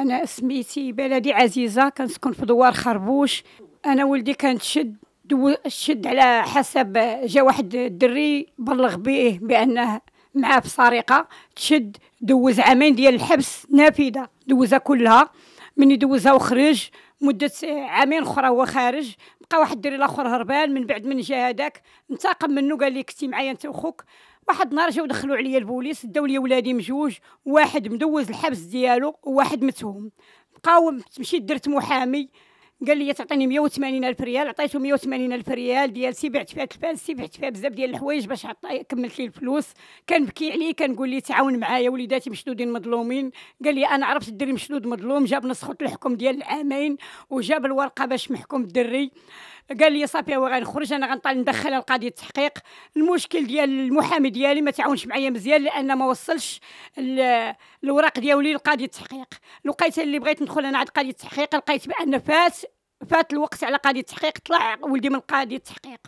انا اسميتي بلدي عزيزه كنسكن في دوار خربوش انا ولدي كان شد شد على حسب جا واحد الدري بلغ به بانه معاه في سرقه تشد دوز عامين ديال الحبس نافذه دوزها كلها من دوزها وخرج مده عامين اخرى هو خارج بقى واحد الدري الاخر هربان من بعد من جا هذاك انتقم منه قال لي كنتي معايا انت وخوك واحد النهار جاو دخلوا عليا البوليس داو لي ولادي مجوج واحد مدوز الحبس ديالو وواحد متهم بقاو مشيت درت محامي قال لي تعطيني 180 الف ريال عطيته 180 الف ريال سي بعت فيها سي بعت فيها بزاف ديال الحوايج باش كملت لي الفلوس كنبكي عليه كنقول ليه تعاون معايا وليداتي مشدودين مظلومين قال لي انا عرفت الدري مشدود مظلوم جاب نسخه الحكم ديال العامين وجاب الورقه باش محكوم الدري قال لي صافي هو غنخرج انا غنطال ندخل القضيه التحقيق المشكل ديال المحامي ديالي ما تعاونش معايا مزيان لان ما وصلش الاوراق ديالي لقضيه التحقيق لقيت اللي بغيت ندخل انا عند قضيه التحقيق لقيت بان فات فات الوقت على قضيه التحقيق طلع ولدي من قضيه التحقيق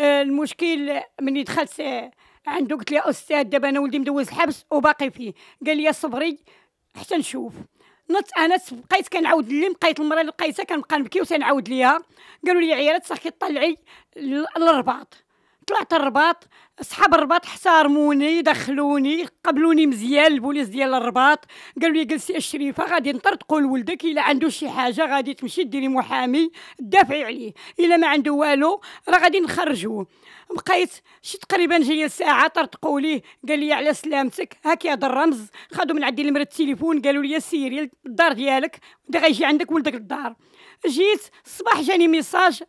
آه، المشكل ملي دخلت آه، عنده قلت له استاذ دابا انا ولدي مدوز الحبس وباقي فيه قال لي صبري حتى نشوف نط انا بقيت كنعاود اللي لقيت المراه اللي لقيتها كنبقى نبكي وتنعاود ليها قالوا لي عيالات صافي طلعي للرباط طلعت الرباط صحاب الرباط احترموني دخلوني قبلوني مزيان البوليس ديال الرباط قالوا لي جلسي الشريفه غادي نطرطقوا لولدك الا عنده شي حاجه غادي تمشي ديري محامي تدافعي عليه الا ما عنده والو راه غادي نخرجوه بقيت شي تقريبا جايه ساعه طرطقوا ليه قال لي على سلامتك هاكي هذا الرمز خدوا من عندي المرة التليفون قالوا لي سيري الدار ديالك غيجي عندك ولدك الدار جيت الصباح جاني ميساج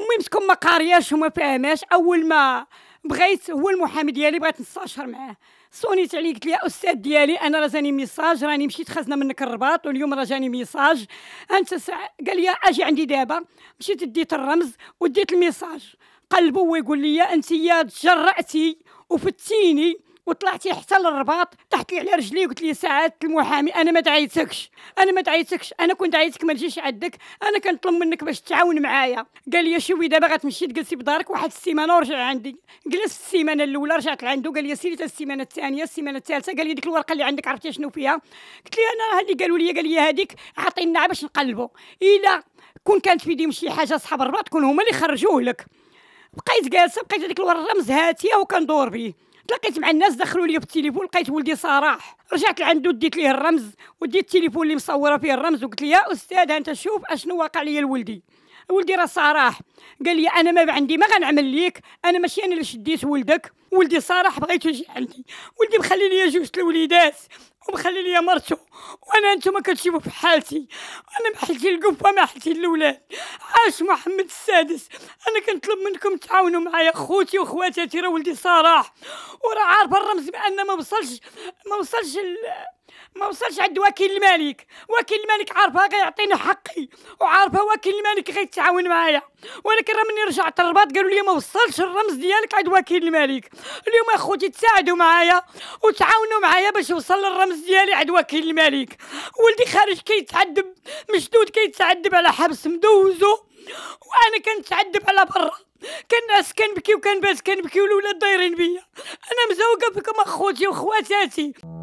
المهم تكون ما قارياش وما فاهماش اول ما بغيت هو المحامي ديالي بغيت نستاشر معاه صونيت عليه قلت لي استاذ ديالي انا راه جاني ميساج راني مشيت خزنه منك الرباط واليوم راه جاني ميساج انت سع... قال لي اجي عندي دابا مشيت ديت الرمز وديت الميساج قلبه ويقول لي انت يا تجرأتي وفتيني وطلعتي حتى للرباط تحت لي على رجلي وقلت لي سعاده المحامي انا ما دعيتكش انا ما دعيتكش انا كنت عايزك ما نجيش عندك انا كنطلب منك باش تعاون معايا قال لي شوي دابا غتمشي تجلسي بدارك واحد السيمانه ورجع عندي جلست السيمانه الاولى رجعت لعنده قال لي سيري السيمانه الثانيه السيمانه الثالثه قال لي ديك الورقه اللي عندك عرفتي شنو فيها قلت لي انا اللي قالوا لي قال لي هذيك عطينا باش نقلبوا الا كون كانت في يدي شي حاجه صحاب الرباط كون هما اللي خرجوه لك بقيت جالسه بقيت هذيك الورقه مزهاتيه وكندور بيه تلاقيت مع الناس دخلوا لي بالتليفون لقيت ولدي صراح رجعت لعندو ديت ليه الرمز وديت التليفون اللي مصوره فيه الرمز وقلت ليه يا استاذ انت شوف اشنو واقع لي لولدي ولدي راه صراح قال لي انا ما عندي ما غنعمل ليك انا ماشي انا اللي شديت ولدك ولدي صراح بغيتو يجي عندي ولدي مخلي لي جوج الوليدات ومخلي لي مرته وانا انتم كتشوفوا في حالتي انا ما حلتي القفه ما حلتي الاولاد عاش محمد السادس انا كنطلب منكم تعاونوا معايا خوتي وخواتاتي راه ولدي صراح وراه عارف الرمز بان ما وصلش ما وصلش ما وصلش عند وكيل الملك وكيل الملك عارفه غيعطيني حقي وعارفه وكيل الملك غيتعاون معايا ولكن راه مني رجعت الرباط قالوا لي ما وصلش الرمز ديالك عند وكيل الملك اليوم اخوتي تساعدوا معايا وتعاونوا معايا باش يوصل الرمز ديالي عند وكيل الملك ولدي خارج كيتعذب مشدود كيتعذب على حبس مدوزو وانا كنتعذب على برا كنعس كنبكي وكنباس كنبكي والولاد دايرين بيا انا مزوقه بكم اخوتي وخواتاتي